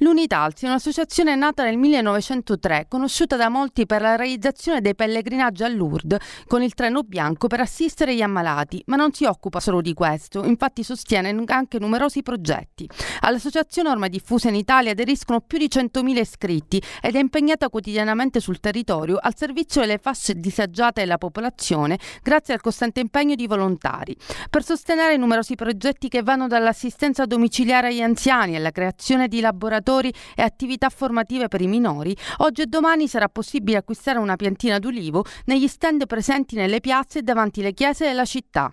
L'Unitalzi è un'associazione nata nel 1903, conosciuta da molti per la realizzazione dei pellegrinaggi a Lourdes con il treno bianco per assistere gli ammalati, ma non si occupa solo di questo, infatti sostiene anche numerosi progetti. All'associazione ormai diffusa in Italia aderiscono più di 100.000 iscritti ed è impegnata quotidianamente sul territorio al servizio delle fasce disagiate della popolazione grazie al costante impegno di volontari. Per sostenere numerosi progetti che vanno dall'assistenza domiciliare agli anziani alla creazione di laboratori educatori e attività formative per i minori, oggi e domani sarà possibile acquistare una piantina d'ulivo negli stand presenti nelle piazze e davanti le chiese della città.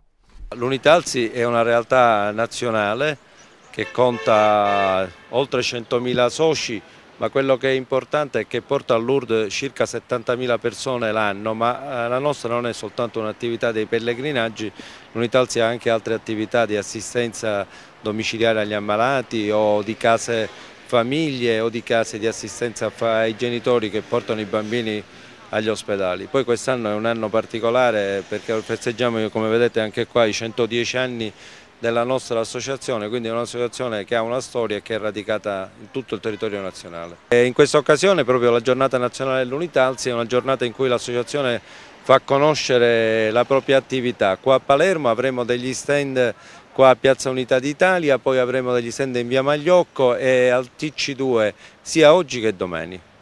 L'Unitalsi è una realtà nazionale che conta oltre 100.000 soci, ma quello che è importante è che porta a Lourdes circa 70.000 persone l'anno, ma eh, la nostra non è soltanto un'attività dei pellegrinaggi, l'Unitalsi ha anche altre attività di assistenza domiciliare agli ammalati o di case famiglie o di case di assistenza ai genitori che portano i bambini agli ospedali. Poi quest'anno è un anno particolare perché festeggiamo, come vedete anche qua, i 110 anni della nostra associazione, quindi è un'associazione che ha una storia e che è radicata in tutto il territorio nazionale. E in questa occasione proprio la giornata nazionale dell'Unitalsi è una giornata in cui l'associazione fa conoscere la propria attività. Qua a Palermo avremo degli stand qua a Piazza Unità d'Italia, poi avremo degli stand in via Magliocco e al TC2 sia oggi che domani.